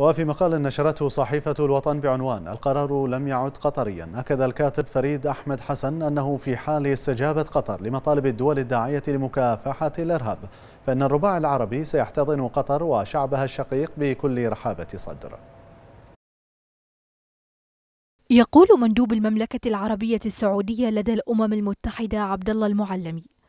وفي مقال نشرته صحيفة الوطن بعنوان القرار لم يعد قطريا أكد الكاتب فريد أحمد حسن أنه في حال استجابة قطر لمطالب الدول الداعية لمكافحة الإرهاب فإن الرباع العربي سيحتضن قطر وشعبها الشقيق بكل رحابة صدر يقول مندوب المملكة العربية السعودية لدى الأمم المتحدة عبد الله المعلمي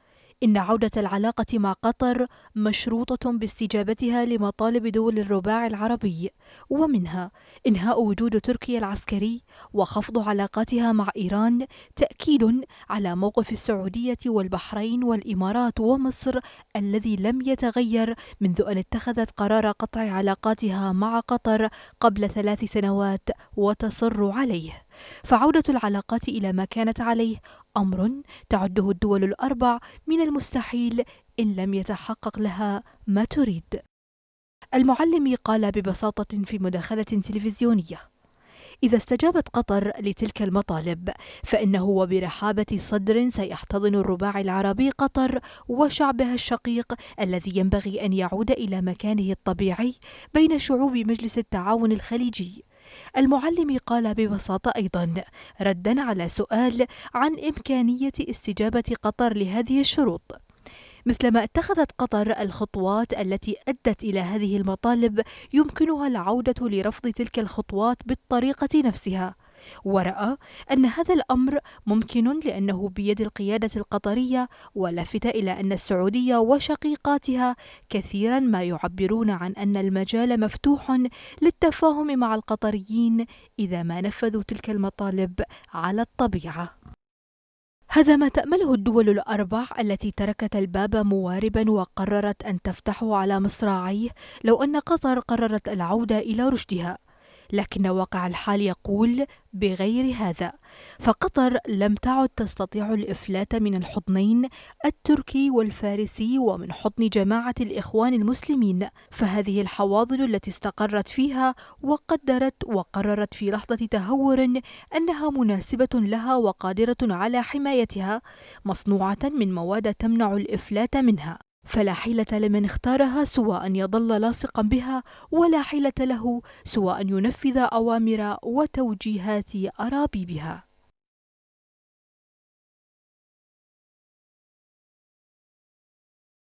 إن عودة العلاقة مع قطر مشروطة باستجابتها لمطالب دول الرباع العربي ومنها إنهاء وجود تركيا العسكري وخفض علاقاتها مع إيران تأكيد على موقف السعودية والبحرين والإمارات ومصر الذي لم يتغير منذ أن اتخذت قرار قطع علاقاتها مع قطر قبل ثلاث سنوات وتصر عليه فعودة العلاقات إلى ما كانت عليه أمر تعده الدول الأربع من المستحيل إن لم يتحقق لها ما تريد. المعلم قال ببساطة في مداخلة تلفزيونية: إذا استجابت قطر لتلك المطالب فإنه وبرحابة صدر سيحتضن الرباع العربي قطر وشعبها الشقيق الذي ينبغي أن يعود إلى مكانه الطبيعي بين شعوب مجلس التعاون الخليجي المعلم قال ببساطة أيضا ردا على سؤال عن إمكانية استجابة قطر لهذه الشروط مثلما اتخذت قطر الخطوات التي ادت الى هذه المطالب يمكنها العوده لرفض تلك الخطوات بالطريقه نفسها ورأى أن هذا الأمر ممكن لأنه بيد القيادة القطرية ولفت إلى أن السعودية وشقيقاتها كثيرا ما يعبرون عن أن المجال مفتوح للتفاهم مع القطريين إذا ما نفذوا تلك المطالب على الطبيعة هذا ما تأمله الدول الأربع التي تركت الباب مواربا وقررت أن تفتحه على مصراعيه لو أن قطر قررت العودة إلى رشدها لكن واقع الحال يقول بغير هذا فقطر لم تعد تستطيع الافلات من الحضنين التركي والفارسي ومن حضن جماعه الاخوان المسلمين فهذه الحواضن التي استقرت فيها وقدرت وقررت في لحظه تهور انها مناسبه لها وقادره على حمايتها مصنوعه من مواد تمنع الافلات منها فلا حيلة لمن اختارها سوى أن يظل لاصقا بها ولا حيلة له سوى أن ينفذ أوامر وتوجيهات أرابيبها